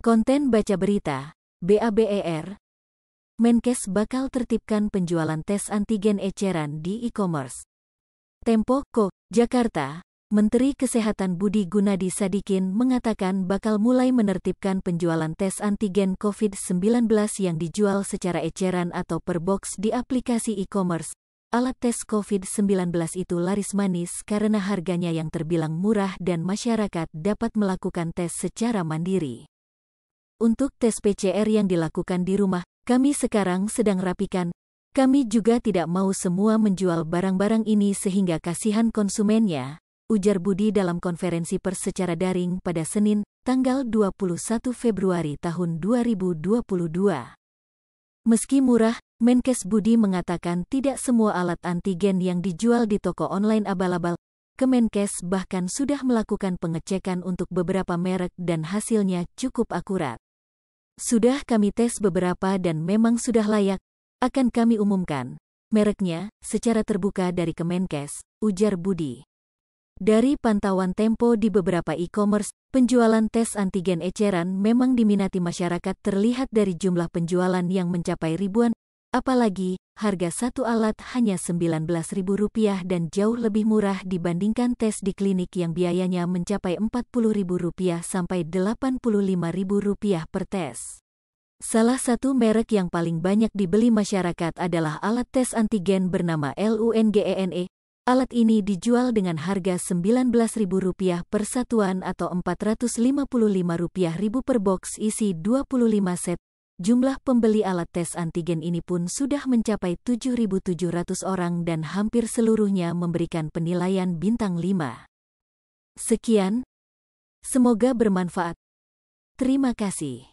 Konten baca berita, BABER. Menkes bakal tertibkan penjualan tes antigen eceran di e-commerce. Tempo, Ko, Jakarta. Menteri Kesehatan Budi Gunadi Sadikin mengatakan bakal mulai menertibkan penjualan tes antigen COVID-19 yang dijual secara eceran atau per box di aplikasi e-commerce. Alat tes COVID-19 itu laris manis karena harganya yang terbilang murah dan masyarakat dapat melakukan tes secara mandiri. Untuk tes PCR yang dilakukan di rumah, kami sekarang sedang rapikan. Kami juga tidak mau semua menjual barang-barang ini sehingga kasihan konsumennya, ujar Budi dalam konferensi pers secara daring pada Senin, tanggal 21 Februari tahun 2022. Meski murah, Menkes Budi mengatakan tidak semua alat antigen yang dijual di toko online abal-abal Kemenkes bahkan sudah melakukan pengecekan untuk beberapa merek dan hasilnya cukup akurat. Sudah kami tes beberapa dan memang sudah layak, akan kami umumkan. Mereknya, secara terbuka dari Kemenkes, ujar Budi. Dari pantauan Tempo di beberapa e-commerce, penjualan tes antigen eceran memang diminati masyarakat terlihat dari jumlah penjualan yang mencapai ribuan, apalagi harga satu alat hanya Rp19.000 dan jauh lebih murah dibandingkan tes di klinik yang biayanya mencapai Rp40.000 sampai Rp85.000 per tes. Salah satu merek yang paling banyak dibeli masyarakat adalah alat tes antigen bernama LUNGENE. E. Alat ini dijual dengan harga Rp19.000 per satuan atau Rp455.000 per box isi 25 set Jumlah pembeli alat tes antigen ini pun sudah mencapai 7.700 orang dan hampir seluruhnya memberikan penilaian bintang 5. Sekian. Semoga bermanfaat. Terima kasih.